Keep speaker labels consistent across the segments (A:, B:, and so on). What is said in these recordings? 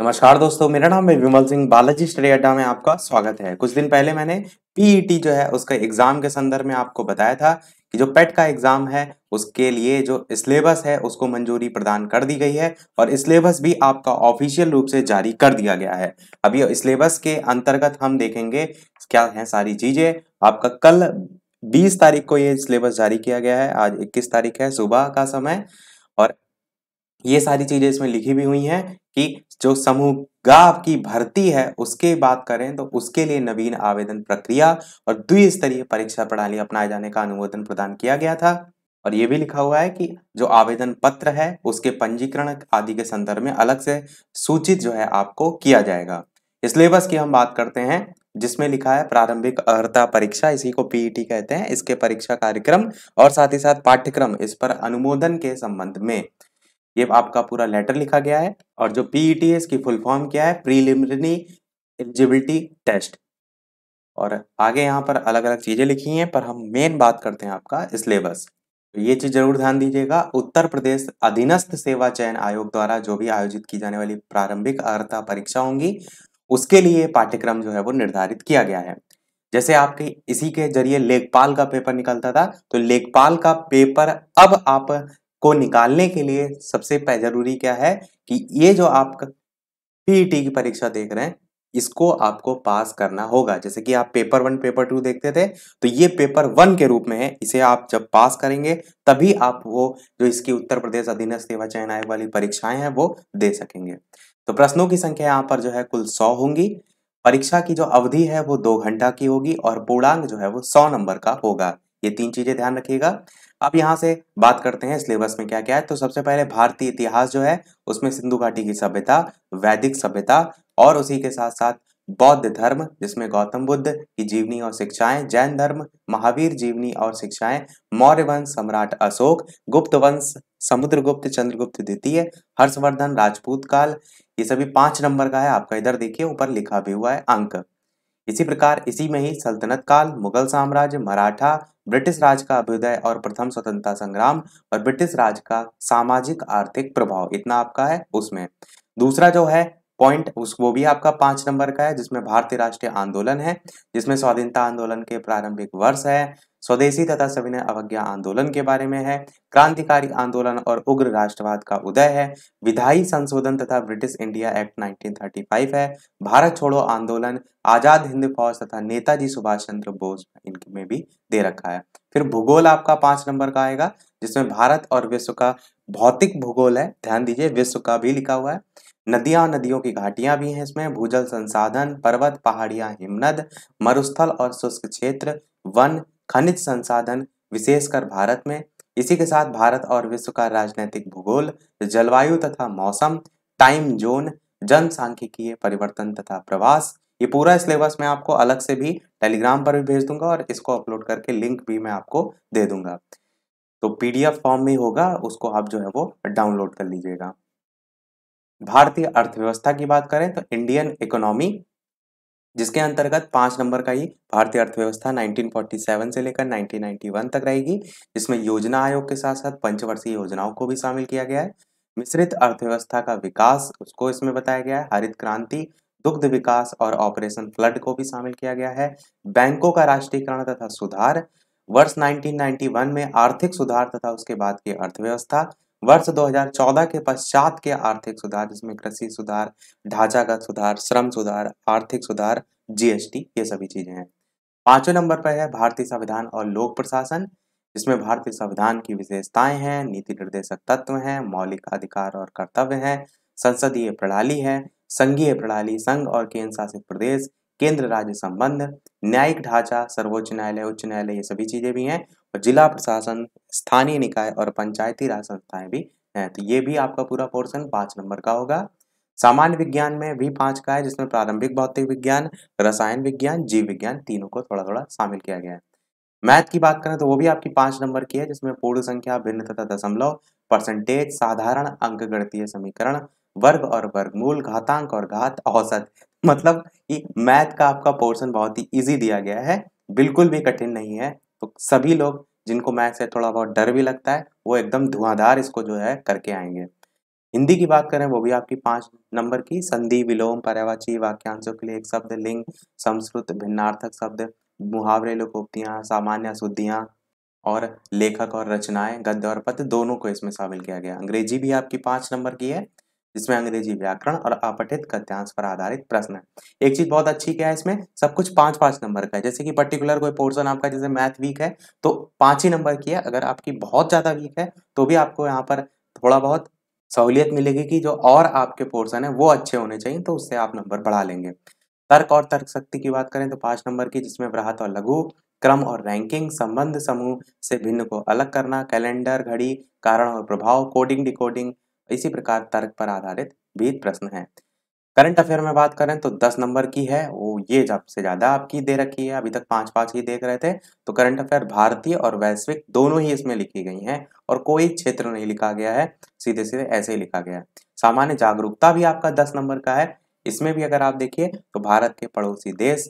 A: नमस्कार दोस्तों मेरा नाम है विमल सिंह बालाजी स्टडी अड्डा में आपका स्वागत है कुछ दिन पहले मैंने पीईटी e जो है उसका एग्जाम के संदर्भ में आपको बताया था कि जो पेट e का एग्जाम है उसके लिए जो सिलेबस है उसको मंजूरी प्रदान कर दी गई है और सिलेबस भी आपका ऑफिशियल रूप से जारी कर दिया गया है अभी सिलेबस के अंतर्गत हम देखेंगे क्या है सारी चीजें आपका कल बीस तारीख को ये सिलेबस जारी किया गया है आज इक्कीस तारीख है सुबह का समय और ये सारी चीज़ें इसमें लिखी भी हुई हैं कि जो समूह गा की भर्ती है उसके बात करें तो उसके लिए नवीन आवेदन प्रक्रिया और द्विस्तरीय परीक्षा प्रणाली अपनाए जाने का अनुमोदन प्रदान किया गया था और ये भी लिखा हुआ है कि जो आवेदन पत्र है उसके पंजीकरण आदि के संदर्भ में अलग से सूचित जो है आपको किया जाएगा सिलेबस की हम बात करते हैं जिसमें लिखा है प्रारंभिक अर्ता परीक्षा इसी को पीईटी कहते हैं इसके परीक्षा कार्यक्रम और साथ ही साथ पाठ्यक्रम इस पर अनुमोदन के संबंध में ये आपका पूरा लेटर लिखा गया है और जो पीईटी e की फुल फॉर्म क्या है प्रीलिमिनरी एलिजिबिलिटी टेस्ट और आगे यहाँ पर अलग अलग चीज़ें लिखी हैं पर हम मेन बात करते हैं आपका सिलेबस तो ये चीज़ जरूर ध्यान दीजिएगा उत्तर प्रदेश अधीनस्थ सेवा चयन आयोग द्वारा जो भी आयोजित की जाने वाली प्रारंभिक अर्हता परीक्षा होंगी उसके लिए पाठ्यक्रम जो है वो निर्धारित किया गया है जैसे आपके इसी के जरिए लेखपाल का पेपर निकलता था तो लेखपाल का पेपर अब आप को निकालने के लिए सबसे जरूरी क्या है कि ये जो आप पीई e की परीक्षा देख रहे हैं इसको आपको पास करना होगा जैसे कि आप पेपर वन पेपर टू देखते थे तो ये पेपर वन के रूप में है इसे आप जब पास करेंगे तभी आप वो जो इसकी उत्तर प्रदेश अधीनस्थ सेवा चयन आयोग वाली परीक्षाएं हैं वो दे सकेंगे तो प्रश्नों की संख्या यहाँ पर जो है कुल सौ होंगी परीक्षा की जो अवधि है वो दो घंटा की होगी और पूर्णांक जो है वो सौ नंबर का होगा ये तीन चीजें ध्यान रखिएगा अब यहाँ से बात करते हैं सिलेबस में क्या क्या है तो सबसे पहले भारतीय इतिहास जो है उसमें सिंधु घाटी की सभ्यता वैदिक सभ्यता और उसी के साथ साथ बौद्ध धर्म जिसमें गौतम बुद्ध की जीवनी और शिक्षाएं जैन धर्म महावीर जीवनी और शिक्षाएं मौर्य वंश सम्राट अशोक गुप्त वंश समुद्रगुप्त चंद्रगुप्त द्वितीय हर्षवर्धन राजपूत काल ये सभी पांच नंबर का है आपका इधर देखिए ऊपर लिखा भी हुआ है अंक इसी प्रकार इसी में ही सल्तनत काल मुगल साम्राज्य मराठा ब्रिटिश राज का अभ्युदय और प्रथम स्वतंत्रता संग्राम और ब्रिटिश राज का सामाजिक आर्थिक प्रभाव इतना आपका है उसमें दूसरा जो है पॉइंट उस वो भी आपका पांच नंबर का है जिसमें भारतीय राष्ट्रीय आंदोलन है जिसमें स्वाधीनता आंदोलन के प्रारंभिक वर्ष है स्वदेशी तथा सविनय अवज्ञा आंदोलन के बारे में है क्रांतिकारी आंदोलन और उग्र राष्ट्रवाद का उदय है विधायी संशोधन तथा ब्रिटिश इंडिया एक्ट 1935 है भारत छोड़ो आंदोलन आजाद हिंद फौज तथा नेताजी सुभाष चंद्र बोस इनमें भी दे रखा है फिर भूगोल आपका पांच नंबर का आएगा जिसमें भारत और विश्व का भौतिक भूगोल है ध्यान दीजिए विश्व का भी लिखा हुआ है नदियां नदियों की घाटियां भी हैं इसमें भूजल संसाधन पर्वत पहाड़ियां हिमनद मरुस्थल और शुष्क क्षेत्र वन खनिज संसाधन विशेषकर भारत में इसी के साथ भारत और विश्व का राजनैतिक भूगोल जलवायु तथा मौसम टाइम जोन जनसांख्यिकीय परिवर्तन तथा प्रवास ये पूरा सिलेबस मैं आपको अलग से भी टेलीग्राम पर भी भेज दूंगा और इसको अपलोड करके लिंक भी मैं आपको दे दूंगा तो पीडीएफ फॉर्म में होगा उसको आप जो है वो डाउनलोड कर लीजिएगा भारतीय अर्थव्यवस्था की बात करें तो इंडियन इकोनॉमी जिसके अंतर्गत पांच नंबर का ही भारतीय अर्थव्यवस्था 1947 से लेकर 1991 तक रहेगी जिसमें योजना आयोग के साथ साथ पंचवर्षीय योजनाओं को भी शामिल किया गया है मिश्रित अर्थव्यवस्था का विकास उसको इसमें बताया गया है हरित क्रांति दुग्ध विकास और ऑपरेशन फ्लड को भी शामिल किया गया है बैंकों का राष्ट्रीयकरण तथा सुधार वर्ष 1991 में आर्थिक सुधार तथा उसके बाद की अर्थव्यवस्था वर्ष 2014 के पश्चात के आर्थिक सुधार जिसमें कृषि सुधार ढांचागत सुधार श्रम सुधार आर्थिक सुधार जीएसटी ये सभी चीजें हैं पांचवे नंबर पर है भारतीय संविधान और लोक प्रशासन जिसमें भारतीय संविधान की विशेषताएं हैं नीति निर्देशक तत्व हैं मौलिक अधिकार और कर्तव्य हैं संसदीय प्रणाली है संघीय प्रणाली संघ और केंद्र शासित प्रदेश केंद्र राज्य संबंध न्यायिक ढांचा सर्वोच्च न्यायालय उच्च न्यायालय ये सभी चीजें भी हैं जिला प्रशासन स्थानीय निकाय और पंचायती राज संस्थाएं भी हैं तो ये भी आपका पूरा पोर्शन पांच नंबर का होगा सामान्य विज्ञान में भी पांच का है जिसमें प्रारंभिक भौतिक विज्ञान रसायन विज्ञान जीव विज्ञान तीनों को थोड़ा थोड़ा शामिल किया गया है मैथ की बात करें तो वो भी आपकी पांच नंबर की है जिसमें पूर्ण संख्या भिन्न तथा दशमलव परसेंटेज साधारण अंक गणतीय समीकरण वर्ग और वर्गमूल घातांक और घात औसत मतलब मैथ का आपका पोर्शन बहुत ही इजी दिया गया है बिल्कुल भी कठिन नहीं है तो सभी लोग जिनको मैथ से थोड़ा बहुत डर भी लगता है वो एकदम धुआंधार इसको जो है करके आएंगे हिंदी की बात करें वो भी आपकी पांच नंबर की संधि विलोम पर्यावाची वाक्यांशों के लिए एक शब्द लिंग संस्कृत भिन्नार्थक शब्द मुहावरे लोकोक्तियां सामान्य शुद्धियां और लेखक और रचनाएं गद्य और पद दोनों को इसमें शामिल किया गया अंग्रेजी भी आपकी पांच नंबर की है जिसमें अंग्रेजी व्याकरण और अपठित कथ्यांश पर आधारित प्रश्न है एक चीज बहुत अच्छी क्या है इसमें सब कुछ पांच पांच नंबर का है जैसे कि पर्टिकुलर कोई पोर्सन आपका जैसे मैथ वीक है तो पांच ही नंबर की है अगर आपकी बहुत ज्यादा वीक है तो भी आपको यहाँ पर थोड़ा बहुत सहूलियत मिलेगी कि जो और आपके पोर्सन है वो अच्छे होने चाहिए तो उससे आप नंबर बढ़ा लेंगे तर्क और तर्क शक्ति की बात करें तो पांच नंबर की जिसमें वृहत और लघु क्रम और रैंकिंग संबंध समूह से भिन्न को अलग करना कैलेंडर घड़ी कारण और प्रभाव कोडिंग डिकोडिंग इसी प्रकार तर्क पर आधारित भी प्रश्न है करंट अफेयर में बात करें तो दस नंबर की है वो ये सबसे ज़्यादा आपकी दे रखी है अभी तक पांच पांच ही देख रहे थे तो करंट अफेयर भारतीय और वैश्विक दोनों ही इसमें लिखी गई हैं और कोई क्षेत्र नहीं लिखा गया है सीधे सीधे ऐसे ही लिखा गया है सामान्य जागरूकता भी आपका दस नंबर का है इसमें भी अगर आप देखिए तो भारत के पड़ोसी देश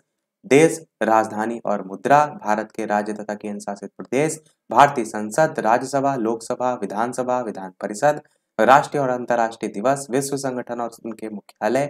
A: देश राजधानी और मुद्रा भारत के राज्य तथा केंद्र शासित प्रदेश भारतीय संसद राज्यसभा लोकसभा विधानसभा विधान परिषद राष्ट्रीय और अंतर्राष्ट्रीय दिवस विश्व संगठन और उनके मुख्यालय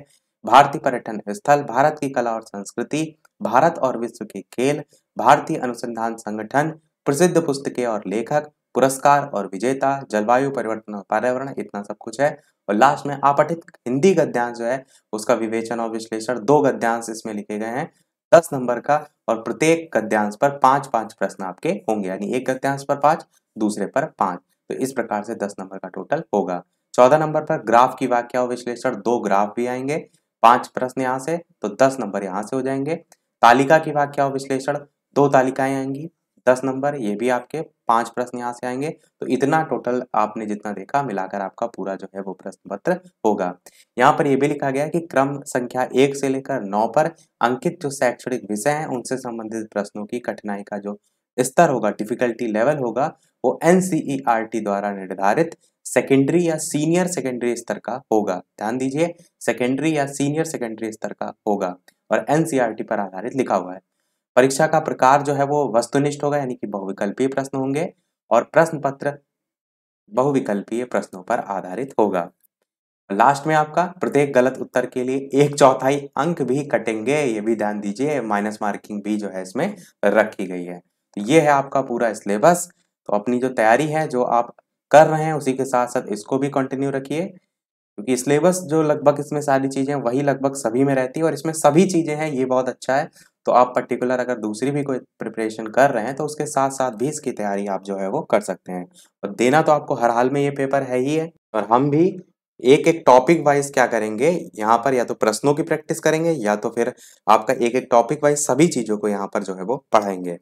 A: भारतीय पर्यटन स्थल भारत की कला और संस्कृति भारत और विश्व के खेल भारतीय अनुसंधान संगठन प्रसिद्ध पुस्तकें और लेखक पुरस्कार और विजेता जलवायु परिवर्तन और पर्यावरण इतना सब कुछ है और लास्ट में आपठित हिंदी गद्यांश जो है उसका विवेचन और विश्लेषण दो गद्यांश इसमें लिखे गए हैं दस नंबर का और प्रत्येक गद्यांश पर पांच पांच प्रश्न आपके होंगे यानी एक गद्यांश पर पांच दूसरे पर पांच तो इस प्रकार से दस नंबर का टोटल होगा चौदह नंबर पर ग्राफ की व्याख्या और विश्लेषण दो ग्राफ भी आएंगे पांच प्रश्न यहाँ से तो दस नंबर यहाँ से हो जाएंगे तालिका की व्याख्या और विश्लेषण दो तालिकाएं आएंगी दस नंबर ये भी आपके पांच प्रश्न यहाँ से आएंगे तो इतना टोटल आपने जितना देखा मिलाकर आपका पूरा जो है वो प्रश्न पत्र होगा यहाँ पर यह भी लिखा गया कि क्रम संख्या एक से लेकर नौ पर अंकित जो शैक्षणिक विषय हैं उनसे संबंधित प्रश्नों की कठिनाई का जो स्तर होगा डिफिकल्टी लेवल होगा वो एन e द्वारा निर्धारित सेकेंडरी या सीनियर सेकेंडरी स्तर का होगा ध्यान दीजिए सेकेंडरी या सीनियर सेकेंडरी स्तर का होगा और एन e पर आधारित लिखा हुआ है परीक्षा का प्रकार जो है वो वस्तुनिष्ठ होगा यानी कि बहुविकल्पीय प्रश्न होंगे और प्रश्न पत्र बहुविकल्पीय प्रश्नों पर आधारित होगा लास्ट में आपका प्रत्येक गलत उत्तर के लिए एक चौथाई अंक भी कटेंगे ये भी ध्यान दीजिए माइनस मार्किंग भी जो है इसमें रखी गई है तो ये है आपका पूरा सिलेबस तो अपनी जो तैयारी है जो आप कर रहे हैं उसी के साथ साथ इसको भी कंटिन्यू रखिए क्योंकि सिलेबस जो लगभग इसमें सारी चीज़ें वही लगभग सभी में रहती है और इसमें सभी चीज़ें हैं ये बहुत अच्छा है तो आप पर्टिकुलर अगर दूसरी भी कोई प्रिपरेशन कर रहे हैं तो उसके साथ साथ भी इसकी तैयारी आप जो है वो कर सकते हैं और देना तो आपको हर हाल में ये पेपर है ही है और हम भी एक एक टॉपिक वाइज क्या करेंगे यहाँ पर या तो प्रश्नों की प्रैक्टिस करेंगे या तो फिर आपका एक एक टॉपिक वाइज सभी चीज़ों को यहाँ पर जो है वो पढ़ाएंगे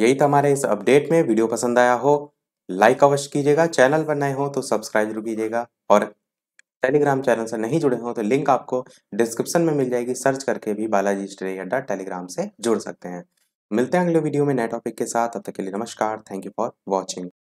A: यही था हमारे इस अपडेट में वीडियो पसंद आया हो लाइक अवश्य कीजिएगा चैनल पर नए हो तो सब्सक्राइब जरूर कीजिएगा और टेलीग्राम चैनल से नहीं जुड़े हों तो लिंक आपको डिस्क्रिप्शन में मिल जाएगी सर्च करके भी बालाजी स्टडी अड्डा टेलीग्राम से जुड़ सकते हैं मिलते हैं अगले वीडियो में नए टॉपिक के साथ अब तक के लिए नमस्कार थैंक यू फॉर वॉचिंग